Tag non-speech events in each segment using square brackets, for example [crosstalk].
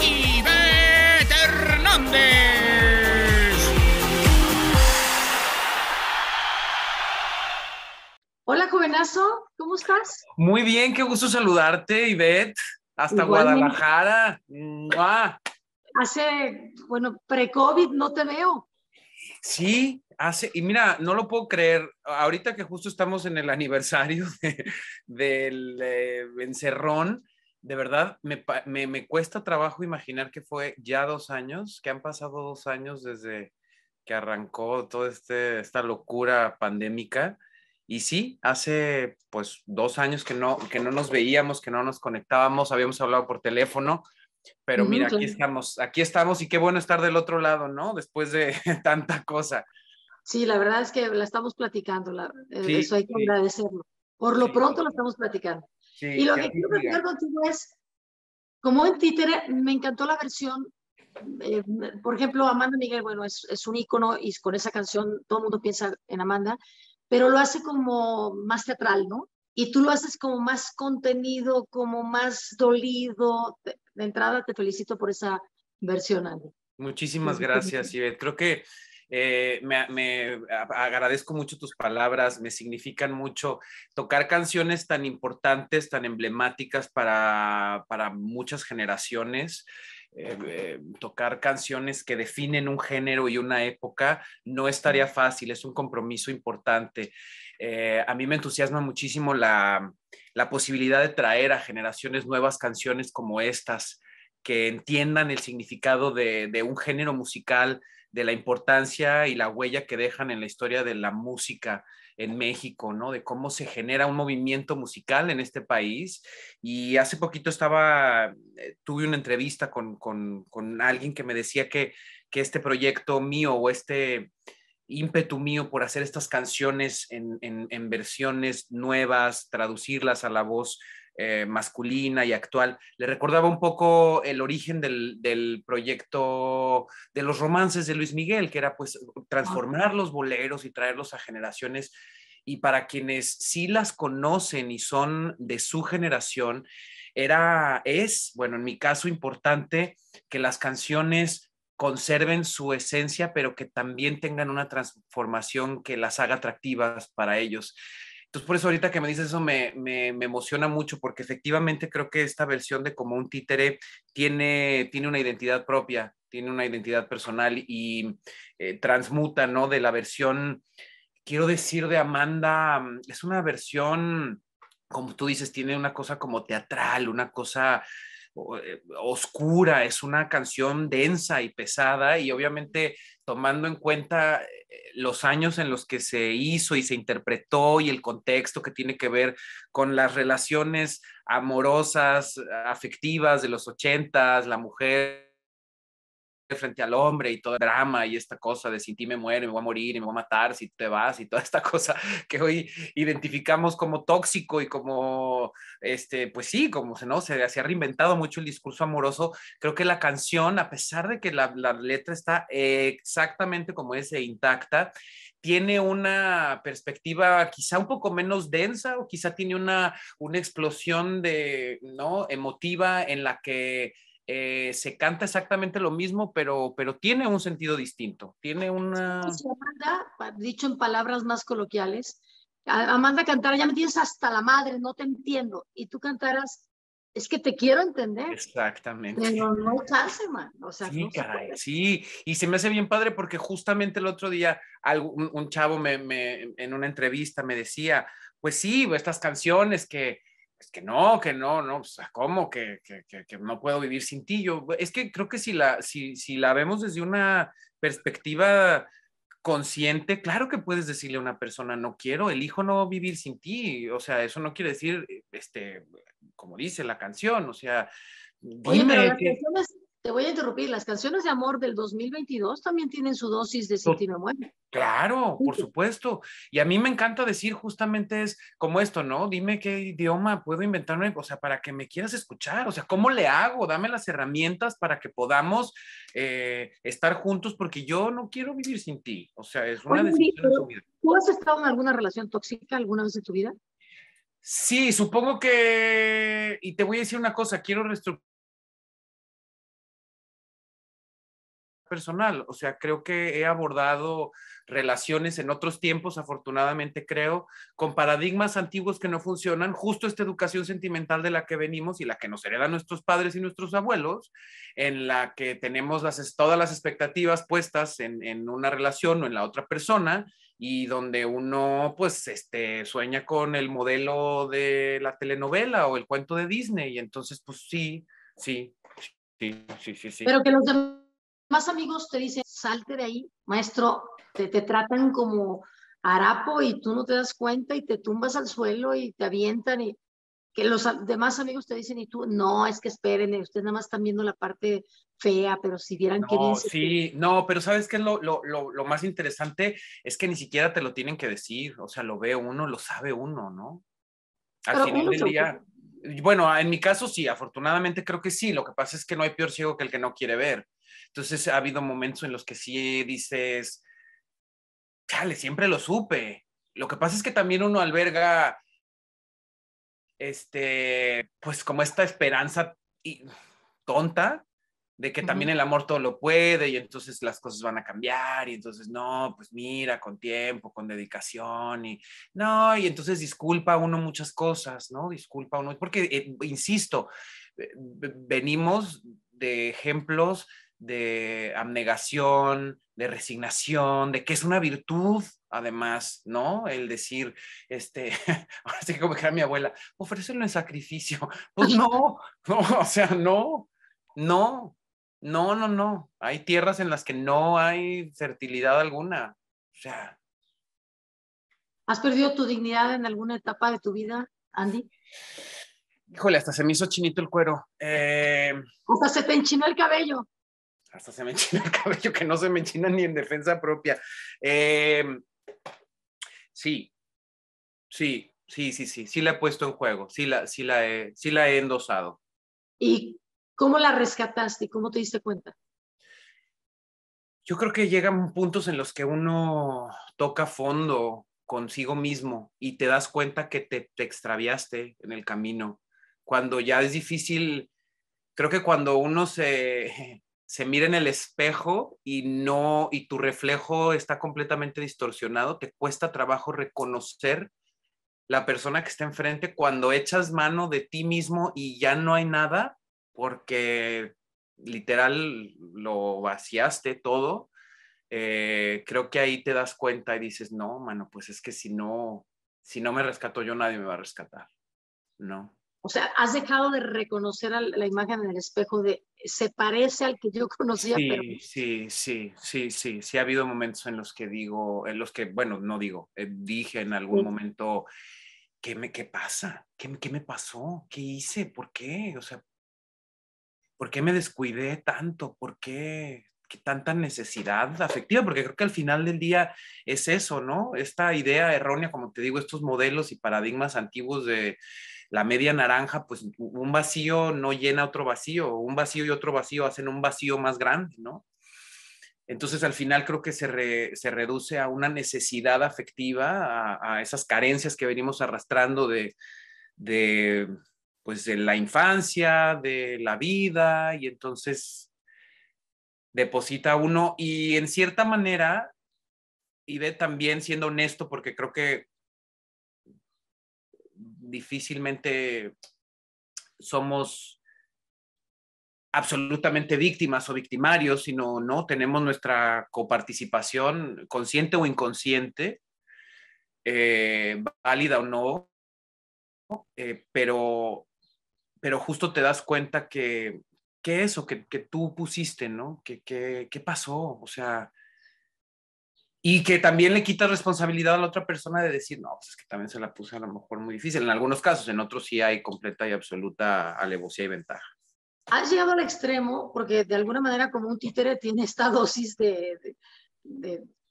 Ivette Hernández. Hola, jovenazo, ¿cómo estás? Muy bien, qué gusto saludarte, Ivette. Hasta Guadalajara. Hace, bueno, pre-COVID no te veo. Sí, hace, y mira, no lo puedo creer, ahorita que justo estamos en el aniversario [laughs] del eh, encerrón, de verdad me, cuesta trabajo imaginar que fue ya dos años, que han pasado dos años desde que arrancó toda este, esta locura pandémica. Y sí, hace pues dos años que no, que no nos veíamos, que no nos conectábamos, habíamos hablado por teléfono, pero mira, aquí estamos, aquí estamos y qué bueno estar del otro lado, ¿no? Después de [laughs] tanta cosa. Sí, la verdad es que la estamos platicando, eh, eso hay que agradecerlo. Por lo pronto la estamos platicando y lo que quiero platicar contigo es, como en títere, me encantó la versión. Eh, por ejemplo, Amanda Miguel, bueno, es, es un ícono y con esa canción todo el mundo piensa en Amanda, pero lo hace como más teatral, ¿no? Y tú lo haces como más contenido, como más dolido. De entrada, te felicito por esa versión, Andy. Muchísimas gracias, Ivette. Creo que eh, me, agradezco mucho tus palabras, me significan mucho tocar canciones tan importantes, tan emblemáticas para, muchas generaciones. Eh, eh, tocar canciones que definen un género y una época no es tarea fácil, es un compromiso importante. a mí me entusiasma muchísimo la, posibilidad de traer a generaciones nuevas canciones como estas, que entiendan el significado de un género musical, de la importancia y la huella que dejan en la historia de la música en México, ¿no? De cómo se genera un movimiento musical en este país. Y hace poquito estaba, eh, tuve una entrevista con, alguien que me decía que, que este proyecto mío o este ímpetu mío por hacer estas canciones en, en, en versiones nuevas, traducirlas a la voz eh, masculina y actual. Le recordaba un poco el origen del, proyecto de los romances de Luis Miguel, que era pues transformar los boleros y traerlos a generaciones. Y para quienes sí las conocen y son de su generación, era, es, bueno, en mi caso importante que las canciones conserven su esencia, pero que también tengan una transformación que las haga atractivas para ellos por eso ahorita que me dices eso me, me, emociona mucho, porque efectivamente creo que esta versión de como un títere tiene, tiene una identidad propia, tiene una identidad personal y eh, transmuta, ¿no? De la versión, quiero decir, de Amanda, mm, es una versión, como tú dices, tiene una cosa como teatral, una cosa eh, oscura, es una canción densa y pesada y obviamente tomando en cuenta eh, los años en los que se hizo y se interpretó y el contexto que tiene que ver con las relaciones amorosas, afectivas de los ochentas, la mujer frente al hombre y todo el drama y esta cosa de si ti me muere me voy a morir y me voy a matar si te vas y toda esta [laughs] cosa que hoy identificamos como tóxico y como, este, pues sí, como ¿no? se, se ha reinventado mucho el discurso amoroso, creo que la canción, a pesar de que la, la letra está exactamente como es e intacta, tiene una perspectiva quizá un poco menos densa o quizá tiene una, una explosión de, ¿no? emotiva en la que eh, se canta exactamente lo mismo, pero, pero tiene un sentido distinto. Tiene una. dicho en palabras más coloquiales, Amanda cantar ya me tienes hasta la madre, no te entiendo. Y tú cantarás es que te quiero entender. Exactamente. Pero no hace, man. O sea, sí, sí. Y se me hace bien padre porque justamente el otro día un, chavo me, me, en una entrevista me decía, pues sí, estas canciones que, es pues, que no, que no, no, o sea, ¿cómo que, no puedo vivir sin ti? Yo, es que creo que si la, si, la vemos desde una perspectiva consciente, claro que puedes decirle a una persona, no quiero, elijo no vivir sin ti, o sea, eso no quiere decir, este, como dice la canción, o sea, Dime pero te voy a interrumpir, las canciones de amor del 2022 también tienen su dosis de sentirme muerto. Claro, por supuesto. Y a mí me encanta decir justamente es como esto, ¿no? Dime qué idioma puedo inventarme, o sea, para que me quieras escuchar, o sea, ¿cómo le hago? Dame las herramientas para que podamos eh, estar juntos porque yo no quiero vivir sin ti. O sea, es una decisión de su vida. ¿Tú has estado en alguna relación tóxica alguna vez en tu vida? Sí, supongo que, y te voy a decir una cosa, quiero reestructurar personal. O sea, creo que he abordado relaciones en otros tiempos, afortunadamente creo, con paradigmas antiguos que no funcionan, justo esta educación sentimental de la que venimos y la que nos heredan nuestros padres y nuestros abuelos, en la que tenemos todas las expectativas puestas en, una relación o en la otra persona y donde uno pues este sueña con el modelo de la telenovela o el cuento de Disney y entonces pues sí, sí, sí, sí, sí, Pero que los demás más amigos te dicen, salte de ahí, maestro, te, te tratan como harapo y tú no te das cuenta y te tumbas al suelo y te avientan y que los demás amigos te dicen, y tú, no, es que esperen, ustedes nada más están viendo la parte fea, pero si vieran que qué bien Sí, no, pero ¿sabes qué lo, más interesante? Es que ni siquiera te lo tienen que decir, o sea, lo ve uno, lo sabe uno, ¿no? Al final del día... Bueno, en mi caso sí, afortunadamente creo que sí, lo que pasa es que no hay peor ciego que el que no quiere ver. Entonces ha habido momentos en los que sí dices, chale, siempre lo supe. Lo que pasa es que también uno alberga, este, pues como esta esperanza y, tonta de que también el amor todo lo puede y entonces las cosas van a cambiar y entonces no, pues mira, con tiempo, con dedicación y no, y entonces disculpa uno muchas cosas, ¿no? Disculpa uno, porque, eh, insisto, eh, venimos de ejemplos de abnegación, de resignación, de que es una virtud, además, ¿no? El decir, este, [laughs] ahora sí como que era mi abuela, ofrecerlo en sacrificio. [laughs] Pues no, [laughs] no, o sea, no, no, no, no, no. Hay tierras en las que no hay fertilidad alguna. O sea. ¿Has perdido tu dignidad en alguna etapa de tu vida, Andy? Híjole, hasta se me hizo chinito el cuero. o eh, sea, se te enchinó el cabello. Hasta se me enchina [laughs] el cabello que no se me enchina ni en defensa propia. Em, sí, sí, sí, sí, sí, sí la he puesto en juego, sí la, la, he, la he endosado. ¿Y cómo la rescataste? ¿Cómo te diste cuenta? Yo creo que llegan puntos en los que uno toca fondo consigo mismo y te das cuenta que te extraviaste en el camino. Cuando ya es difícil, creo que cuando uno se, se mira en el espejo y no y tu reflejo está completamente distorsionado, te cuesta trabajo reconocer la persona que está enfrente cuando echas mano de ti mismo y ya no hay nada porque literal lo vaciaste todo. Eh, creo que ahí te das cuenta y dices, no, mano, pues es que si no, si no me rescato yo, nadie me va a rescatar, ¿no? O sea, has dejado de reconocer la imagen en el espejo de se parece al que yo [laughs] conocía. Sí, sí, sí, sí, sí, sí. Ha habido momentos en los que digo, en los que, bueno, no digo, eh, dije en algún momento, ¿qué me qué pasa? ¿Qué, me pasó? ¿Qué hice? ¿Por qué? O sea, ¿por qué me descuidé tanto? ¿Por qué tanta necesidad afectiva, porque creo que al final del día es eso, ¿no? Esta idea errónea, como te digo, estos modelos y paradigmas antiguos de la media naranja, pues un vacío no llena otro vacío, un vacío y otro vacío hacen un vacío más grande, ¿no? Entonces al final creo que se, reduce a una necesidad afectiva, a, esas carencias que venimos arrastrando de, pues, de la infancia, de la vida, y entonces deposita uno y en cierta manera, y ve también siendo honesto, porque creo que difícilmente somos absolutamente víctimas o victimarios, sino no tenemos nuestra coparticipación consciente o inconsciente, eh, válida o no, eh, pero, pero justo te das cuenta que, ¿qué eso, que, que tú pusiste, ¿no? ¿Qué pasó, o sea, y que también le quita responsabilidad a la otra persona de decir, no, pues es que también se la puse a lo mejor muy difícil. En algunos casos, en otros sí hay completa y absoluta alevosía y ventaja. Has llegado al extremo porque de alguna manera como un títere tiene esta dosis de,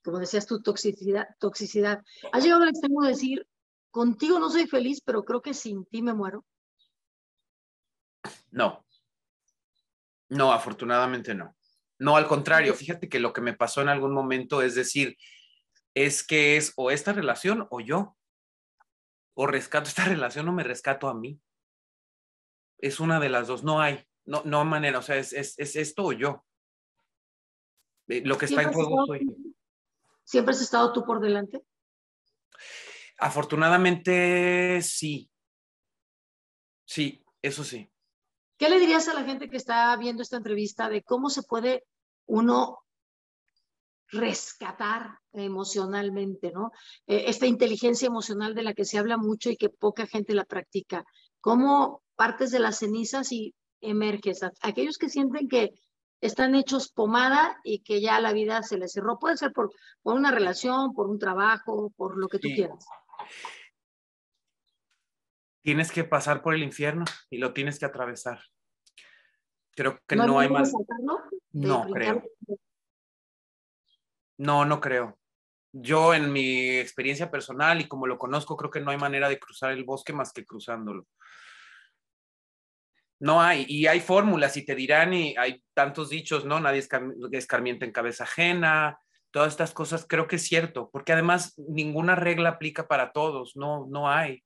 como decías tu toxicidad. toxicidad. ¿Has llegado al extremo de decir, contigo no soy feliz, pero creo que sin ti me muero? No. No, afortunadamente no. No, al contrario, fíjate que lo que me pasó en algún momento es decir, es que es o esta relación o yo. O rescato esta [laughs] relación o me rescato a mí. Es una de las dos, no hay, no, no manera, o sea, es, esto o yo. Eh, lo que está en juego soy ¿Siempre has estado tú por delante? Afortunadamente sí. Sí, eso sí. ¿Qué le dirías a la gente que está viendo esta entrevista de cómo se puede uno rescatar emocionalmente, ¿no? E, esta inteligencia emocional de la que se habla mucho y que poca gente la practica. ¿Cómo partes de las cenizas y emerges? Aquellos que sienten que están hechos pomada y que ya la vida se les cerró, puede ser por, por una relación, por un trabajo, por lo que tú quieras tienes que pasar por el infierno y lo tienes que atravesar. Creo que no, hay más. No creo. No, no creo. Yo en mi experiencia personal y como lo conozco, creo que no hay manera de cruzar el bosque más que cruzándolo. No hay, y hay fórmulas y te dirán, y hay tantos dichos, ¿no? Nadie escarmienta en cabeza ajena, todas estas cosas, creo que es cierto, porque además ninguna regla aplica para todos, no, no hay.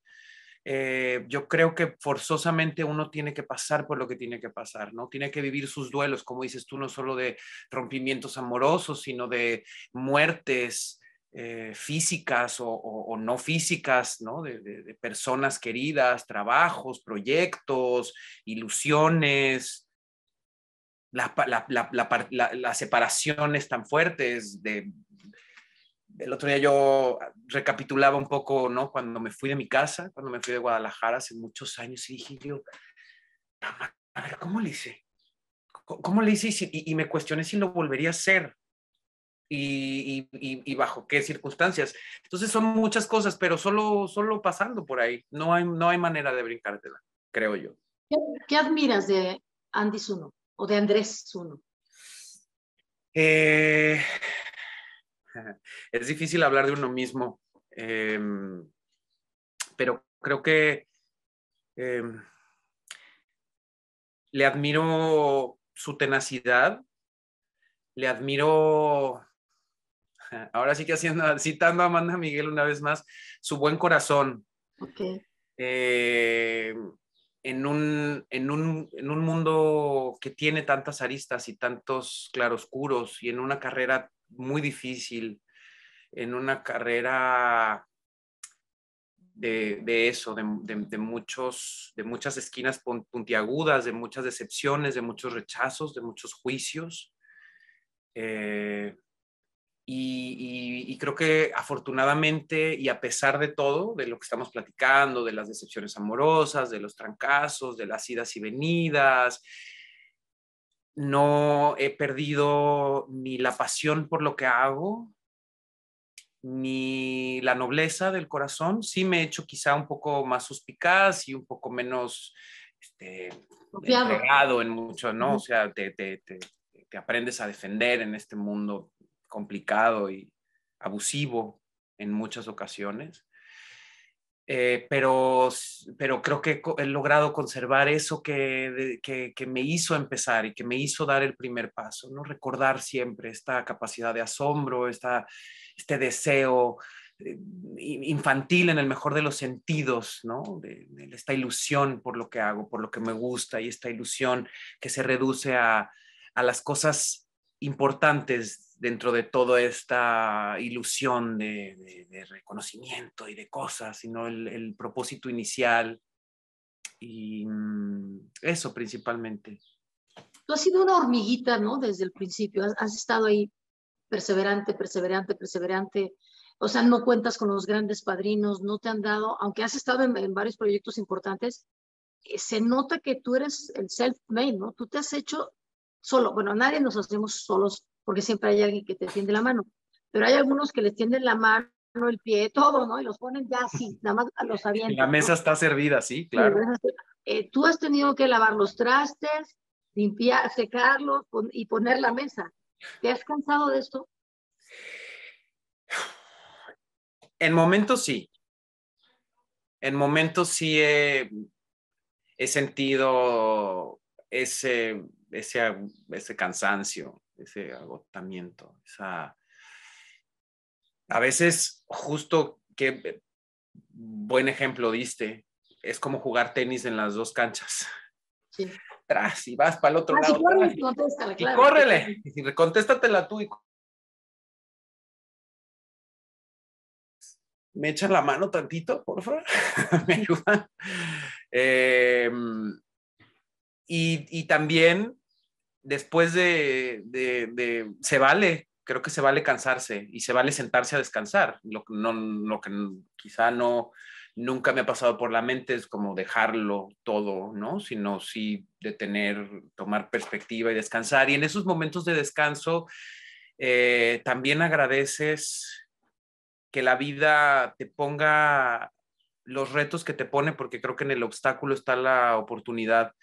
Eh, yo creo que forzosamente uno tiene que pasar por lo que tiene que pasar, ¿no? Tiene que vivir sus duelos, como dices tú, no solo de rompimientos amorosos, sino de muertes eh, físicas o, no físicas, ¿no? De, personas queridas, trabajos, proyectos, ilusiones. las separaciones tan fuertes de el otro día yo recapitulaba un poco, ¿no? Cuando me fui de mi casa, cuando me fui de Guadalajara hace muchos años y dije yo, a ver, ¿cómo le hice? ¿Cómo le hice? Y, me cuestioné si lo volvería a hacer y, bajo qué circunstancias. Entonces son muchas cosas, pero solo, solo pasando por ahí. No hay, no hay manera de brincártela, creo yo. ¿Qué, qué admiras de Andy Zuno o de Andrés Zuno? Eh, [laughs] es difícil hablar de uno mismo, em, pero creo que em, le admiro su tenacidad, le admiro, [laughs] ahora sí que citando a Amanda Miguel una vez más, su buen corazón. Em, en, un, en, un, en un mundo que tiene tantas aristas y tantos claroscuros y en una carrera muy difícil, en una carrera de, eso, de, muchos, de muchas esquinas puntiagudas, de muchas decepciones, de muchos rechazos, de muchos juicios. Eh, y, y, creo que afortunadamente y a pesar de todo, de lo que estamos platicando, de las decepciones amorosas, de los trancazos, de las idas y venidas, no he perdido ni la pasión por lo que hago, ni la nobleza del corazón. Sí me he hecho quizá un poco más suspicaz y un poco menos este, entregado en mucho, ¿no? O sea, te, aprendes a defender en este mundo complicado y abusivo en muchas ocasiones. Eh, pero, pero creo que he logrado conservar eso que, me hizo empezar y que me hizo dar el primer paso, ¿no? Recordar siempre esta capacidad de asombro, este deseo eh, infantil en el mejor de los sentidos, esta ilusión por lo que hago, por lo que me gusta y esta ilusión que se reduce a, a las cosas importantes dentro de toda esta ilusión de, reconocimiento y de cosas, sino el, propósito inicial y mm, eso principalmente. Tú has sido una hormiguita, ¿no? Desde el principio, has, estado ahí perseverante, perseverante, perseverante. O sea, no cuentas con los grandes padrinos, no te han dado, aunque has estado en, varios proyectos importantes, eh, se nota que tú eres el self-made, ¿no? Tú te has hecho solo, bueno, nadie nos hacemos solos porque siempre hay alguien que te tiende la mano. Pero hay algunos que les tienden la mano, el pie, todo, ¿no? Y los ponen ya así, nada más los avientan. La mesa está servida, sí, eh, claro. tú has tenido que lavar los trastes, limpiar, secarlos y poner la mesa. ¿Te has cansado de esto? En momentos sí. En momentos sí he, sentido ese, ese, ese cansancio ese agotamiento, esa... A veces, justo qué buen ejemplo diste, es como jugar tenis en las dos canchas. Sí. [laughs] y vas para el otro lado. y Córrele, contéstatela tú y me echan la mano tantito, por favor, [laughs] me ayudan. Em, y, también después de, se vale, creo que se vale cansarse y se vale sentarse a descansar. Lo, no, lo que quizá no, nunca me ha pasado por la mente es como dejarlo todo, ¿no? Sino sí detener, tomar perspectiva y descansar. Y en esos momentos de descanso, eh, también agradeces que la vida te ponga los retos que te pone, porque creo que en el obstáculo está la oportunidad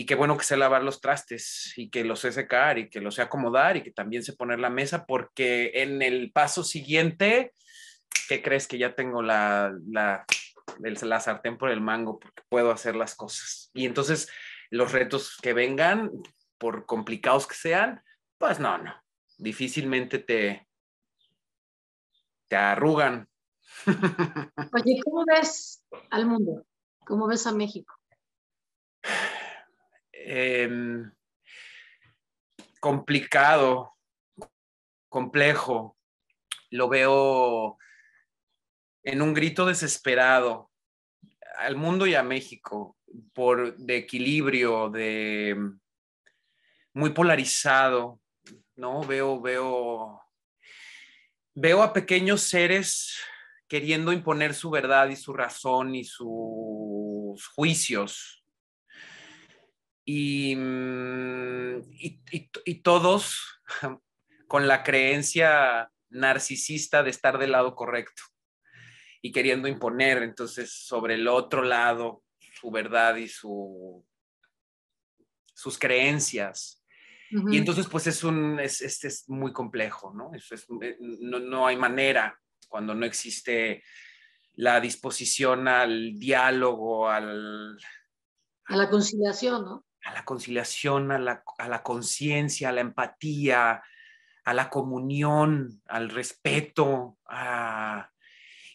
y qué bueno que sé lavar los trastes y que los sé secar y que los sé acomodar y que también sé poner la mesa porque en el paso siguiente, ¿qué crees que ya tengo la, la, la sartén por el mango porque puedo hacer las cosas? Y entonces los retos que vengan, por complicados que sean, pues no, no, difícilmente te, te arrugan. [laughs] Oye, ¿cómo ves al mundo? ¿Cómo ves a México? Em, complicado, complejo. Lo veo en un grito desesperado al mundo y a México por de equilibrio, de em, muy polarizado, ¿no? Veo, veo, veo a pequeños seres queriendo imponer su verdad y su razón y sus juicios, Mm, y, todos [laughs] con la creencia narcisista de estar del lado correcto y queriendo imponer entonces sobre el otro lado su verdad y su, sus creencias. Y entonces pues es, un, es, muy complejo, ¿no? Eh, ¿no? No hay manera cuando no existe la disposición al diálogo, al... A la conciliación, ¿no? a la conciliación, a la, conciencia, a la empatía, a la comunión, al respeto.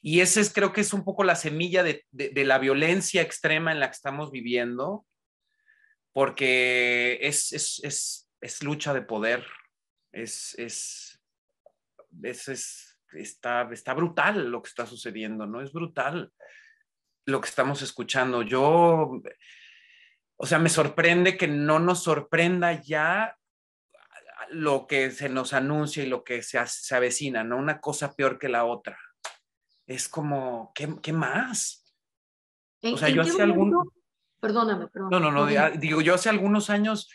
Y ese es, creo que es un poco la semilla de, la violencia extrema en la que estamos viviendo, porque es, es, es, es lucha de poder, es, es, es, está, está brutal lo que está sucediendo, ¿no? Es brutal lo que estamos escuchando. Yo o sea, me sorprende que no nos sorprenda ya lo que se nos anuncia y lo que se, se avecina, ¿no? Una cosa peor que la otra. Es como, ¿qué, más? O sea, yo hace algún... Perdóname, perdóname. No, no, no, ah, digo, yo hace algunos años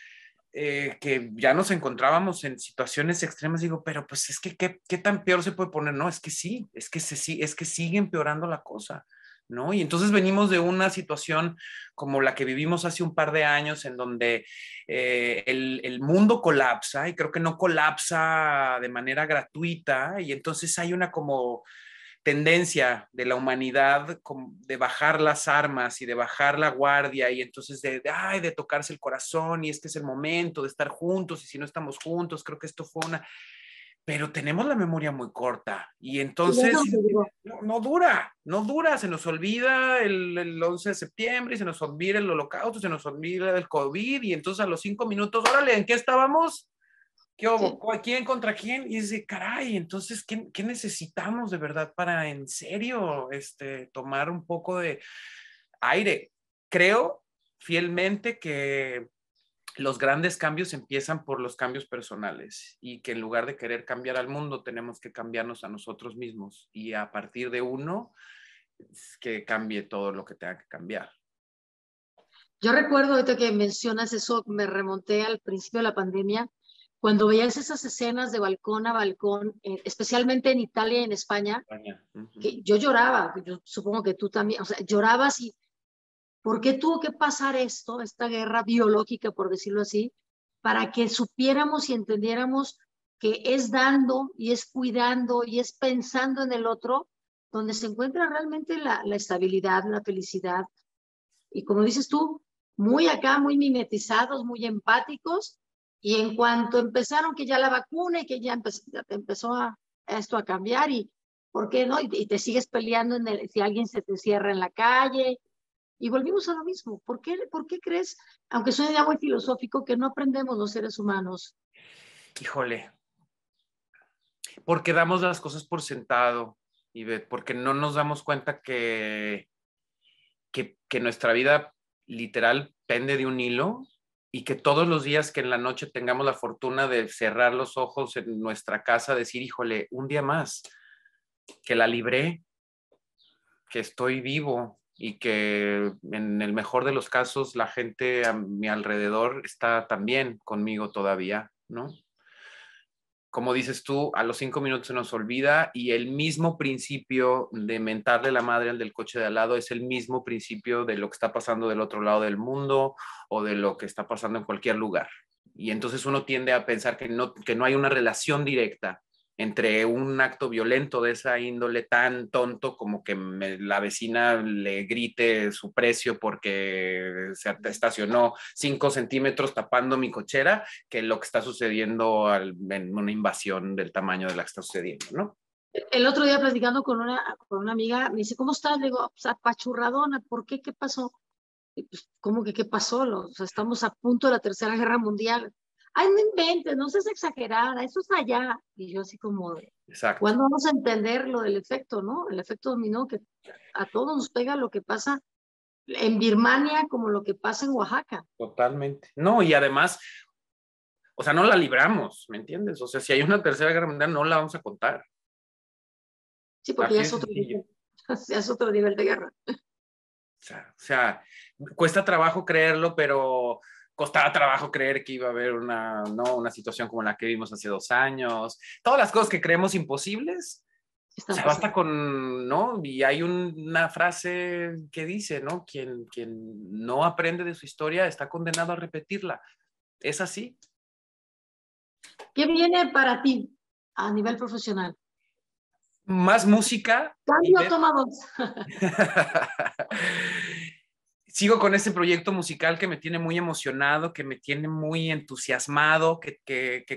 eh, que ya nos encontrábamos en situaciones extremas, digo, pero pues es que, ¿qué, tan peor se puede poner? No, es que sí, es que, se, es que sigue empeorando la cosa. Y entonces venimos de una situación como la que vivimos hace un par de años, en donde eh, el, mundo colapsa y creo que no colapsa de manera gratuita, y entonces hay una como tendencia de la humanidad de bajar las armas y de bajar la guardia y entonces de, de tocarse el corazón y este es el momento de estar juntos y si no estamos juntos, creo que esto fue una pero tenemos la memoria muy corta y entonces no, dura, no dura, se nos olvida el, 11 de septiembre, y se nos olvida el holocausto, se nos olvida el COVID y entonces a los cinco minutos, órale, ¿en qué estábamos? ¿Qué hubo? ¿Quién contra quién? Y dice, caray, entonces, ¿qué, ¿qué, necesitamos de verdad para en serio este, tomar un poco de aire? Creo fielmente que los grandes cambios empiezan por los cambios personales y que en lugar de querer cambiar al mundo, tenemos que cambiarnos a nosotros mismos y a partir de uno, que cambie todo lo que tenga que cambiar. Yo recuerdo ahorita que mencionas eso, me remonté al principio de la pandemia, cuando veías esas escenas de balcón a balcón, eh, especialmente en Italia y en España, que yo lloraba, yo supongo que tú también, o sea, llorabas y ¿Por qué tuvo que pasar esto, esta guerra biológica, por decirlo así, para que supiéramos y entendiéramos que es dando y es cuidando y es pensando en el otro donde se encuentra realmente la, estabilidad, la felicidad? Y como dices tú, muy acá, muy mimetizados, muy empáticos. Y en cuanto empezaron que ya la vacuna y que ya empezó, empezó esto a cambiar y, ¿por qué no? Y, te sigues peleando si alguien se te cierra en la calle y volvimos a lo mismo. ¿Por qué, por qué crees, aunque soy ya muy filosófico, que no aprendemos los seres humanos? Híjole. Porque damos las cosas por sentado, y porque no nos damos cuenta que, que, que nuestra vida literal pende de un hilo y que todos los días que en la noche tengamos la fortuna de cerrar los ojos en nuestra casa, decir, híjole, un día más, que la libré, que estoy vivo, y que en el mejor de los casos la gente a mi alrededor está también conmigo todavía, ¿no? Como dices tú, a los cinco minutos se nos olvida y el mismo principio de mentarle la madre al del coche de al lado es el mismo principio de lo que está pasando del otro lado del mundo o de lo que está pasando en cualquier lugar. Y entonces uno tiende a pensar que no, que no hay una relación directa entre un acto violento de esa índole tan tonto como que la vecina le grite su precio porque se estacionó cinco centímetros tapando mi cochera, que lo que está sucediendo al, en una invasión del tamaño de la que está sucediendo, ¿no? E-, el otro día platicando con una, con una amiga, me dice, ¿cómo estás? Le digo, apachurradona, ¿por qué? ¿Qué pasó? Pues, ¿Cómo que qué pasó? O estamos a punto de la Tercera Guerra Mundial ay, no inventes, no seas exagerada, eso es allá. Y yo así como, Exacto. ¿cuándo vamos a entender lo del efecto, no? El efecto dominó que a todos nos pega lo que pasa en Birmania como lo que pasa en Oaxaca. Totalmente. No, y además, o sea, no la libramos, ¿me entiendes? O sea, si hay una tercera guerra mundial, no la vamos a contar. Sí, porque ya [laughs] es, otro nivel, de guerra. o sea, cuesta trabajo creerlo, pero costaba trabajo creer que iba a haber una, ¿no? una situación como la que vimos hace dos años. Todas las cosas que creemos imposibles, se basta con, ¿no? Y hay una frase que dice, ¿no? Quien, quien no aprende de su historia está condenado a repetirla. ¿Es así? ¿Qué viene para ti a nivel profesional? Más música. Cambio, toma dos. [laughs] [laughs] sigo con este proyecto musical que me tiene muy emocionado, que me tiene muy entusiasmado, que,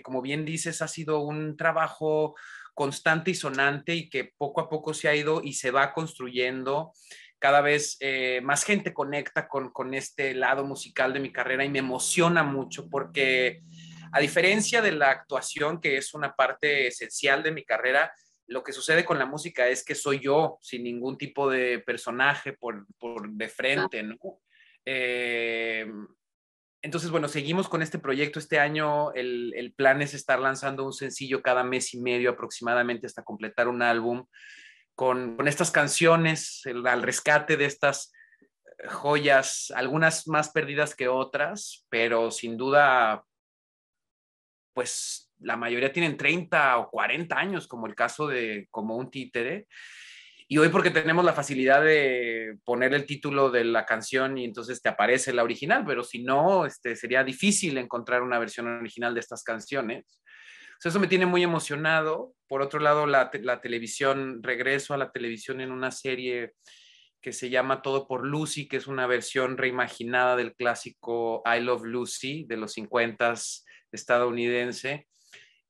como bien dices, ha sido un trabajo constante y sonante y que poco a poco se ha ido y se va construyendo. Cada vez eh, más gente conecta con este lado musical de mi carrera y me emociona mucho porque a diferencia de la actuación, que es una parte esencial de mi carrera, lo que sucede con la música es que soy yo, sin ningún tipo de personaje por, de frente, ¿no? Eh, entonces, bueno, seguimos con este proyecto este año. El, plan es estar lanzando un sencillo cada mes y medio aproximadamente hasta completar un álbum con, estas canciones, al rescate de estas eh, joyas, algunas más perdidas que otras, pero sin duda, pues la mayoría tienen 30 o 40 años, como el caso de como un títere. Y hoy porque tenemos la facilidad de poner el título de la canción y entonces te aparece la original, pero si no, este, sería difícil encontrar una versión original de estas canciones. eso me tiene muy emocionado. Por otro lado, la, la televisión, regreso a la televisión en una serie que se llama Todo por Lucy, que es una versión reimaginada del clásico I Love Lucy de los 50s estadounidense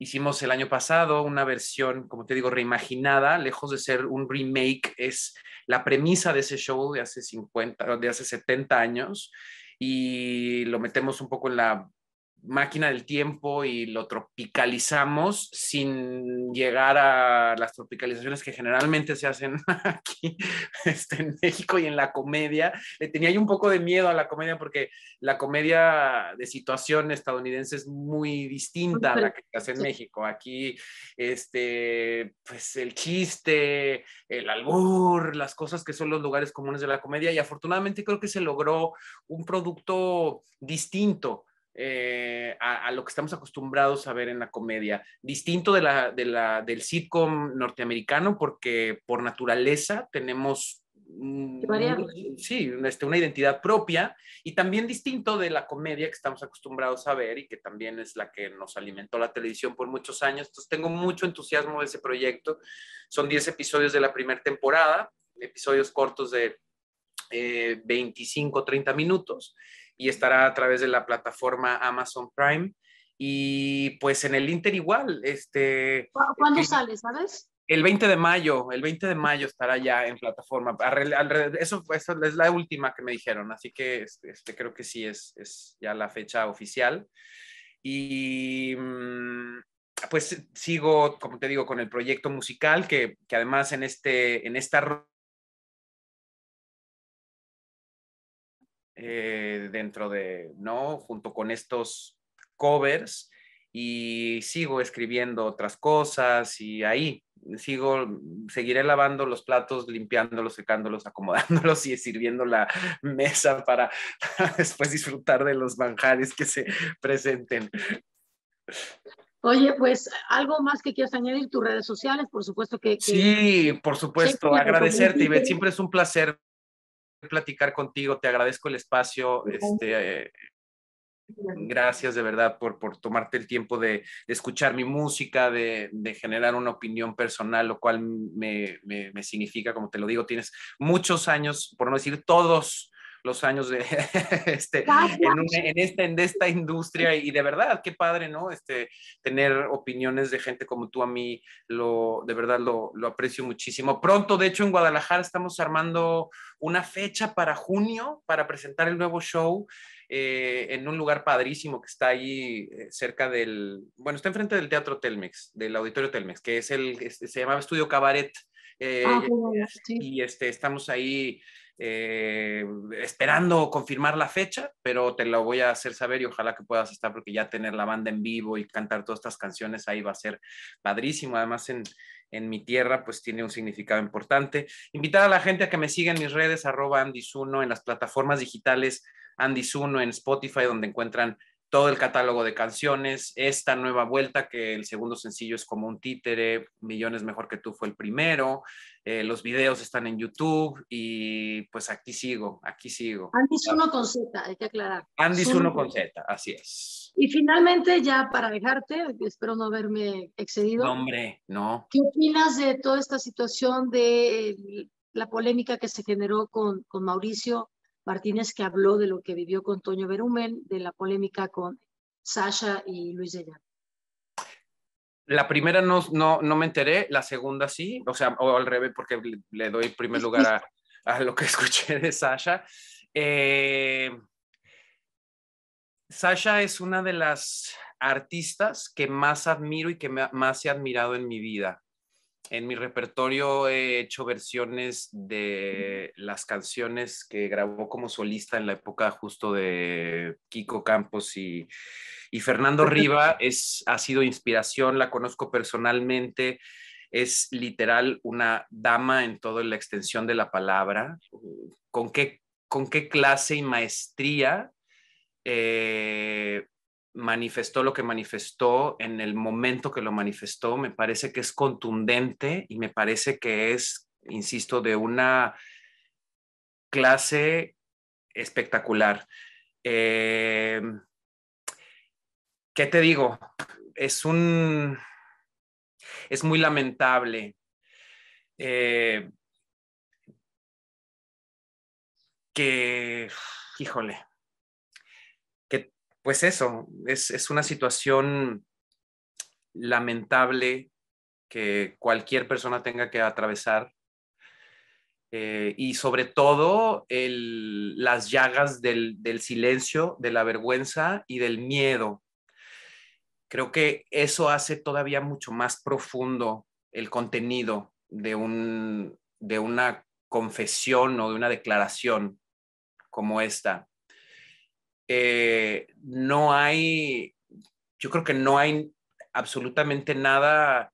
Hicimos el año pasado una versión, como te digo, reimaginada, lejos de ser un remake, es la premisa de ese show de hace 50, de hace 70 años y lo metemos un poco en la máquina del tiempo y lo tropicalizamos sin llegar a las tropicalizaciones que generalmente se hacen [laughs] aquí este, en México y en la comedia. Le tenía yo un poco de miedo a la comedia porque la comedia de situación estadounidense es muy distinta a la que se hace en México. Aquí, este, pues el chiste, el albur, las cosas que son los lugares comunes de la comedia y afortunadamente creo que se logró un producto distinto eh, a, lo que estamos acostumbrados a ver en la comedia, distinto de la, del sitcom norteamericano porque por naturaleza tenemos sí, este, una identidad propia y también distinto de la comedia que estamos acostumbrados a ver y que también es la que nos alimentó la televisión por muchos años. Entonces tengo mucho entusiasmo de ese proyecto. Son 10 episodios de la primera temporada, episodios cortos de eh, 25, 30 minutos y estará a través de la plataforma Amazon Prime. Y pues en el Inter igual, este... ¿Cuándo sale, sabes? El 20 de mayo, el 20 de mayo estará ya en plataforma. Eso, eso es la última que me dijeron, así que este, este creo que sí es, ya la fecha oficial. Y mm, pues sigo, como te digo, con el proyecto musical, que, que además en, este, en esta Eh, dentro de, ¿no? Junto con estos covers y sigo escribiendo otras cosas y ahí sigo, seguiré lavando los platos, limpiándolos, secándolos, [laughs] acomodándolos y sirviendo la mesa para, [laughs] después disfrutar de los manjares que se presenten. Oye, pues algo más que quieras añadir, tus redes sociales, por supuesto que... sí, por supuesto, agradecerte, Ivette, siempre es un placer platicar contigo, te agradezco el espacio. Este, gracias de verdad por, por tomarte el tiempo de, escuchar mi música, de, generar una opinión personal, lo cual me significa, como te lo digo, tienes muchos años, por no decir todos los años de, [laughs] este, en, esta, industria y de verdad, qué padre, ¿no? Este, tener opiniones de gente como tú a mí, lo, de verdad lo, aprecio muchísimo. Pronto, de hecho, en Guadalajara estamos armando una fecha para junio para presentar el nuevo show. Eh, en un lugar padrísimo que está ahí eh, cerca del, bueno, está enfrente del Teatro Telmex, del Auditorio Telmex, que es el, este, se llamaba Estudio Cabaret. Eh, ah, y este, estamos ahí eh, esperando confirmar la fecha, pero te lo voy a hacer saber y ojalá que puedas estar porque ya tener la banda en vivo y cantar todas estas canciones ahí va a ser padrísimo. Además, en, mi tierra, pues tiene un significado importante. Invitar a la gente a que me siga en mis redes, arroba Zuno, en las plataformas digitales 1 en Spotify, donde encuentran todo el catálogo de canciones, esta nueva vuelta que el segundo sencillo es como un títere, Millones Mejor que tú fue el primero, eh, los videos están en YouTube y pues aquí sigo, aquí sigo. Andy 1 con Z, hay que aclarar. Andy 1 con Z, así es. Y finalmente ya para dejarte, espero no haberme excedido. hombre, no. ¿Qué opinas de toda esta situación de eh, la polémica que se generó con, con Mauricio Martínez, que habló de lo que vivió con Toño Berumen, de la polémica con Sasha y Luis de La primera no, no, me enteré, la segunda sí, o sea, o al revés, porque le doy primer [laughs] lugar a, lo que [laughs] escuché de Sasha. Eh, Sasha es una de las artistas que más admiro y que más he admirado en mi vida. En mi repertorio he hecho versiones de las canciones que grabó como solista en la época justo de Kiko Campos y, Fernando Riva. [laughs] Es, ha sido inspiración, la conozco personalmente. Es literal una dama en toda la extensión de la palabra. ¿Con qué, con qué clase y maestría eh, manifestó lo que manifestó en el momento que lo manifestó, me parece que es contundente y me parece que es, insisto, de una clase espectacular. Eh, ¿Qué te digo? Es un... Es muy lamentable. Eh, que, híjole, pues eso, es, una situación lamentable que cualquier persona tenga que atravesar. Eh, y sobre todo las llagas del, silencio, de la vergüenza y del miedo. Creo que eso hace todavía mucho más profundo el contenido de una confesión o de una declaración como esta. Eh, no hay, yo creo que no hay absolutamente nada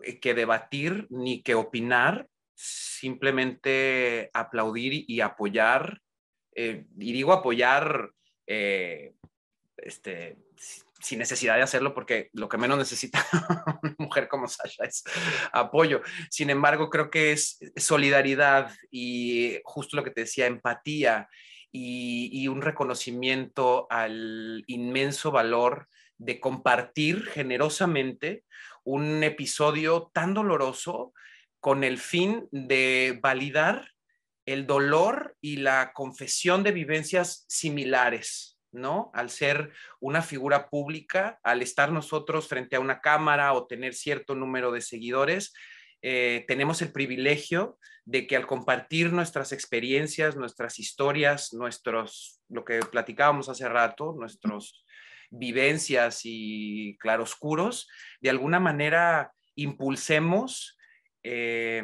eh, que debatir ni que opinar, simplemente aplaudir y apoyar. Eh, y digo apoyar este, sin necesidad de hacerlo porque lo que menos necesita [laughs] una mujer como Sasha es apoyo. Sin embargo, creo que es solidaridad y justo lo que te decía, empatía y, un reconocimiento al inmenso valor de compartir generosamente un episodio tan doloroso con el fin de validar el dolor y la confesión de vivencias similares, ¿no? Al ser una figura pública, al estar nosotros frente a una cámara o tener cierto número de seguidores, eh, tenemos el privilegio de que al compartir nuestras experiencias, nuestras historias, nuestros, lo que platicábamos hace rato, nuestras vivencias y claroscuros, de alguna manera impulsemos eh,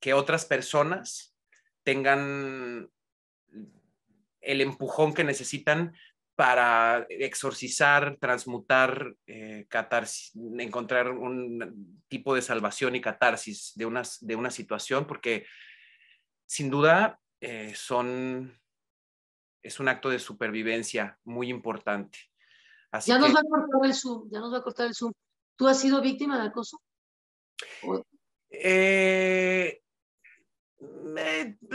que otras personas tengan el empujón que necesitan para exorcizar, transmutar, eh, encontrar un tipo de salvación y catarsis de una, de una situación, porque sin duda eh, son, es un acto de supervivencia muy importante. Así ya, nos va a cortar el Zoom, ya nos va a cortar el Zoom. ¿Tú has sido víctima de acoso? Eh, me, [laughs]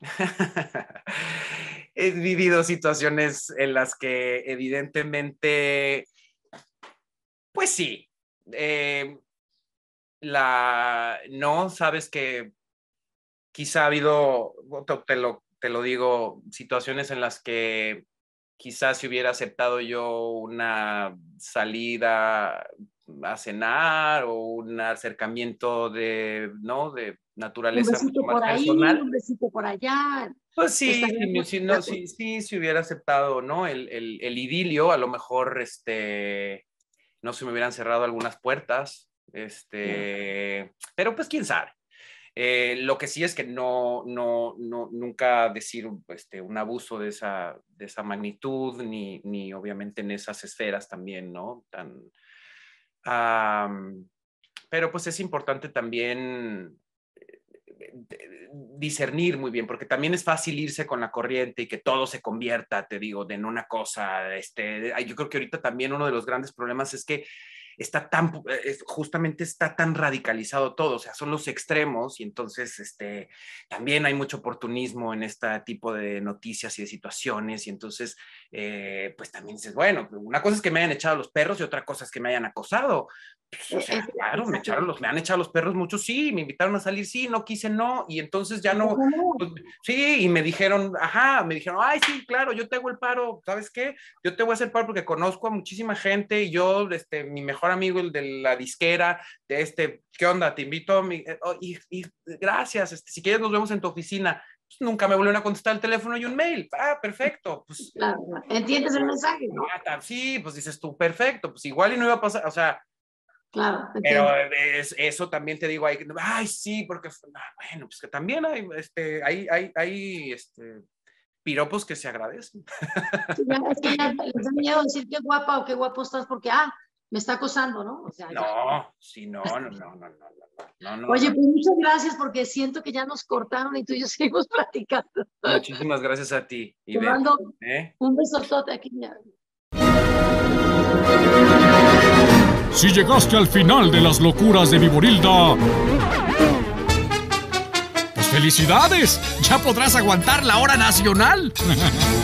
[laughs] he vivido situaciones en las que evidentemente, pues sí, eh, la, no, sabes que quizá ha habido, te lo, te lo digo, situaciones en las que quizás si hubiera aceptado yo una salida a cenar o un acercamiento de, ¿no? De naturaleza un besito por ahí, Un besito por allá. Pues sí, si, si, si hubiera aceptado ¿no? El, el, el, idilio, a lo mejor este, no se me hubieran cerrado algunas puertas. Este, Pero pues quién sabe. Eh, lo que sí es que no, no, no nunca decir este, un abuso de esa, de esa magnitud, ni, ni obviamente en esas esferas también, ¿no? Tan, pero pues es importante también discernir muy bien, porque también es fácil irse con la corriente y que todo se convierta, te digo, en una cosa. Este, yo creo que ahorita también uno de los grandes problemas es que está tan, eh, justamente está tan radicalizado todo, o sea, son los extremos y entonces este, también hay mucho oportunismo en este tipo de noticias y de situaciones y entonces, eh, pues también dices, bueno, pues una cosa es que me hayan echado los perros y otra cosa es que me hayan acosado. Pues, e, claro, me, echaron me han echado los perros muchos, sí, me invitaron a salir, sí, no quise, no, y entonces ya no, pues, sí, y me dijeron, ajá, me dijeron, ay, sí, claro, yo te hago el paro, ¿sabes qué? Yo te voy a hacer paro porque conozco a muchísima gente y yo, este, mi mejor amigo, el de la disquera, de este, ¿qué onda? Te invito, a eh, oh, y, gracias, este, si quieres nos vemos en tu oficina. Pues, nunca me volvieron a contestar el teléfono y un mail. Ah, perfecto. Pues, entiendes el mensaje, ¿no? Ah, sí, pues dices tú, perfecto, pues igual y no iba a pasar, o sea, Claro. Pero eso también te digo, hay, ay, sí, porque, ah, bueno, pues que también hay, este, hay, hay, hay este, piropos que se agradecen. es que ya miedo decir qué guapa o qué guapo estás porque, ah, me está acosando, ¿no? no, sí, no, no, no, no, no, no, Oye, pues muchas gracias porque siento que ya nos cortaron y tú y yo [laughs] seguimos platicando. Muchísimas gracias a ti. Y Te mando ¿eh? un besotote aquí. Si llegaste al final de las locuras de Viborilda, pues felicidades, ya podrás aguantar la hora nacional. [laughs]